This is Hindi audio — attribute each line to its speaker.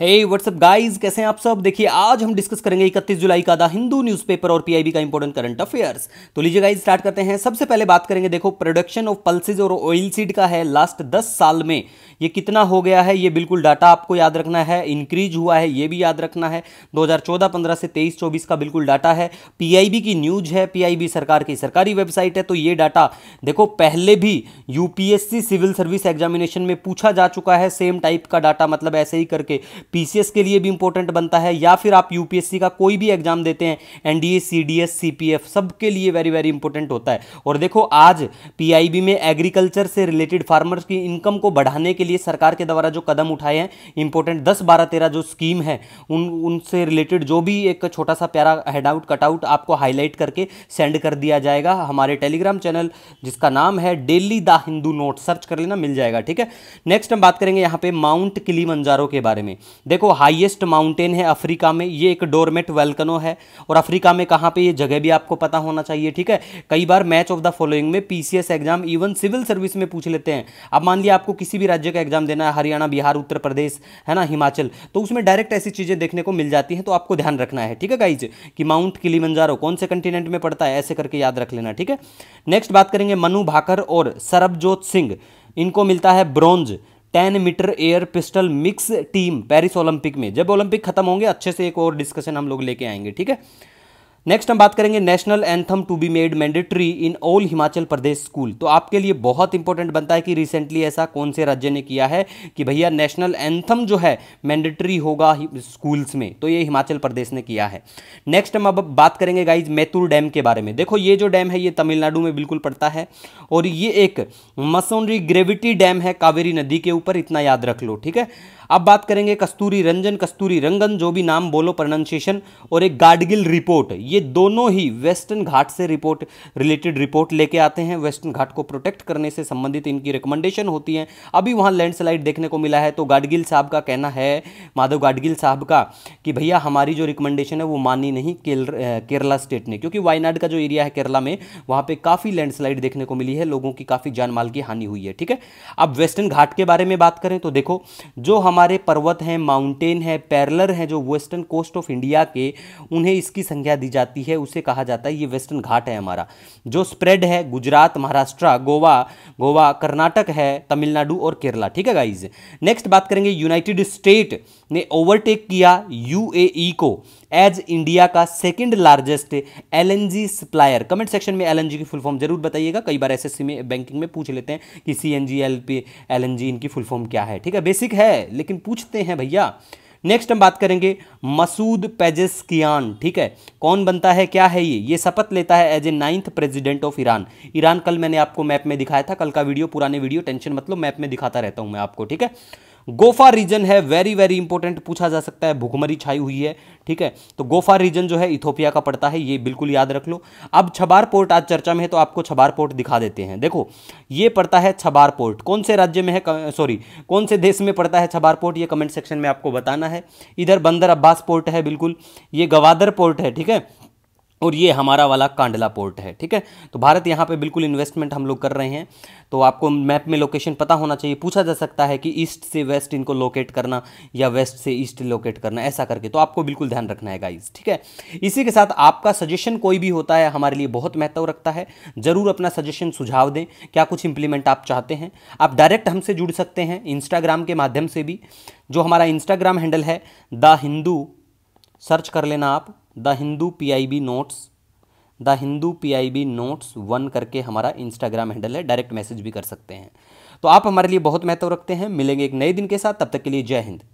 Speaker 1: हे व्हाट्सअप गाइस कैसे हैं आप सब देखिए आज हम डिस्कस करेंगे 31 जुलाई का द हिंदू न्यूज़पेपर और पीआईबी का इंपॉर्टेंट करंट अफेयर्स तो लीजिए गाइस स्टार्ट करते हैं सबसे पहले बात करेंगे देखो प्रोडक्शन ऑफ पल्सेज और ऑयल सीड का है लास्ट 10 साल में ये कितना हो गया है ये बिल्कुल डाटा आपको याद रखना है इंक्रीज हुआ है ये भी याद रखना है दो हज़ार से तेईस चौबीस का बिल्कुल डाटा है पी की न्यूज है पी सरकार की सरकारी वेबसाइट है तो ये डाटा देखो पहले भी यूपीएससी सिविल सर्विस एग्जामिनेशन में पूछा जा चुका है सेम टाइप का डाटा मतलब ऐसे ही करके पी के लिए भी इंपॉर्टेंट बनता है या फिर आप यूपीएससी का कोई भी एग्जाम देते हैं पी एफ सीपीएफ सबके लिए वेरी वेरी इंपॉर्टेंट होता है और देखो आज पीआईबी में एग्रीकल्चर से रिलेटेड फार्मर्स की इनकम को बढ़ाने के लिए सरकार के द्वारा जो कदम उठाए हैं इंपॉर्टेंट दस बारह तेरह जो स्कीम है उन उनसे रिलेटेड जो भी एक छोटा सा प्यारा हेडआउट कटआउट आपको हाईलाइट करके सेंड कर दिया जाएगा हमारे टेलीग्राम चैनल जिसका नाम है daily the Hindu note search कर लेना मिल जाएगा ठीक है नेक्स्ट हम बात करेंगे यहाँ पे माउंट किली के बारे में देखो हाईएस्ट माउंटेन है अफ्रीका में ये एक डोरमेट वेल्कनो है और अफ्रीका में कहाँ पे ये जगह भी आपको पता होना चाहिए ठीक है कई बार मैच ऑफ द फॉलोइंग में PCS exam even civil service में पूछ लेते हैं अब मान लिया आपको किसी भी राज्य का एग्जाम देना है हरियाणा बिहार उत्तर प्रदेश है ना हिमाचल तो उसमें डायरेक्ट ऐसी चीज़ें देखने को मिल जाती हैं तो आपको ध्यान रखना है ठीक है गाइज कि माउंट किलीमंजारो कौन से कंटिनेंट में पड़ता है ऐसे करके याद रख लेना ठीक है नेक्स्ट बात करेंगे मनु भाकर और सरबजोत सिंह इनको मिलता है bronze ten metre air pistol mix team Paris Olympic में जब ओलंपिक खत्म होंगे अच्छे से एक और डिस्कशन हम लोग लेके आएंगे ठीक है नेक्स्ट हम बात करेंगे national anthem to be made mandatory in all Himachal Pradesh school तो आपके लिए बहुत इंपॉर्टेंट बनता है कि रिसेंटली ऐसा कौन से राज्य ने किया है कि भैया नेशनल एंथम जो है मैंडेटरी होगा स्कूल्स में तो ये हिमाचल प्रदेश ने किया है नेक्स्ट हम अब बात करेंगे गाइज मैतूर डैम के बारे में देखो ये जो डैम है ये तमिलनाडु में बिल्कुल पड़ता है और ये एक मसोनरी ग्रेविटी डैम है कावेरी नदी के ऊपर इतना याद रख लो ठीक है अब बात करेंगे कस्तूरी रंजन कस्तूरी रंगन जो भी नाम बोलो प्रोनाउंसिएशन और एक गाडगिल रिपोर्ट ये दोनों ही वेस्टर्न घाट से रिपोर्ट रिलेटेड रिपोर्ट लेके आते हैं वेस्टर्न घाट को प्रोटेक्ट करने से संबंधित इनकी रिकमेंडेशन होती हैं अभी वहाँ लैंडस्लाइड देखने को मिला है तो गाडगिल साहब का कहना है माधव गाडगिल साहब का कि भैया हमारी जो रिकमेंडेशन है वो मानी नहीं केरला स्टेट ने क्योंकि वायनाड का जो एरिया है केरला में वहाँ पर काफ़ी लैंडस्लाइड देखने को मिली है लोगों की काफ़ी जान माल की हानि हुई है ठीक है अब वेस्टर्न घाट के बारे में बात करें तो देखो जो हमारे पर्वत हैं माउंटेन है पैरलर हैं जो वेस्टर्न कोस्ट ऑफ इंडिया के उन्हें इसकी संख्या दी जाती जाती है उसे कहा जाता है ये वेस्टर्न घाट है हमारा जो स्प्रेड है गुजरात महाराष्ट्र गोवा गोवा कर्नाटक है तमिलनाडु और केरला ठीक है गाइज नेक्स्ट बात करेंगे यूनाइटेड स्टेट ने ओवरटेक किया यू e को एज इंडिया का second largest L supplier comment section में एल की फुल फॉर्म जरूर बताइएगा कई बार एस में बैंकिंग में पूछ लेते हैं कि सी एन जी इनकी फुल फॉर्म क्या है ठीक है बेसिक है लेकिन पूछते हैं भैया नेक्स्ट हम बात करेंगे मसूद पेजेस्कियान ठीक है कौन बनता है क्या है ये ये शपथ लेता है as a ninth president of Iran Iran कल मैंने आपको मैप में दिखाया था कल का वीडियो पुराने वीडियो टेंशन मतलब मैप में दिखाता रहता हूँ मैं आपको ठीक है गोफा रीजन है वेरी वेरी इंपॉर्टेंट पूछा जा सकता है भुखमरी छाई हुई है ठीक है तो गोफा रीजन जो है इथोपिया का पड़ता है ये बिल्कुल याद रख लो अब छबार पोर्ट आज चर्चा में है तो आपको छबार पोर्ट दिखा देते हैं देखो ये पड़ता है छबार पोर्ट कौन से राज्य में है सॉरी कौन से देश में पड़ता है छबार पोर्ट ये कमेंट सेक्शन में आपको बताना है इधर बंदर अब्बास पोर्ट है बिल्कुल ये गवादर पोर्ट है ठीक है और ये हमारा वाला कांडला पोर्ट है ठीक है तो भारत यहाँ पे बिल्कुल इन्वेस्टमेंट हम लोग कर रहे हैं तो आपको मैप में लोकेशन पता होना चाहिए पूछा जा सकता है कि ईस्ट से वेस्ट इनको लोकेट करना या वेस्ट से ईस्ट लोकेट करना ऐसा करके तो आपको बिल्कुल ध्यान रखना है गाइज ठीक है इसी के साथ आपका सजेशन कोई भी होता है हमारे लिए बहुत महत्व रखता है ज़रूर अपना सजेशन सुझाव दें क्या कुछ इंप्लीमेंट आप चाहते हैं आप डायरेक्ट हमसे जुड़ सकते हैं इंस्टाग्राम के माध्यम से भी जो हमारा इंस्टाग्राम हैंडल है द हिंदू सर्च कर लेना आप the Hindu PIB notes the Hindu PIB notes one करके हमारा इंस्टाग्राम हैंडल है डायरेक्ट मैसेज भी कर सकते हैं तो आप हमारे लिए बहुत महत्व रखते हैं मिलेंगे एक नए दिन के साथ तब तक के लिए जय हिंद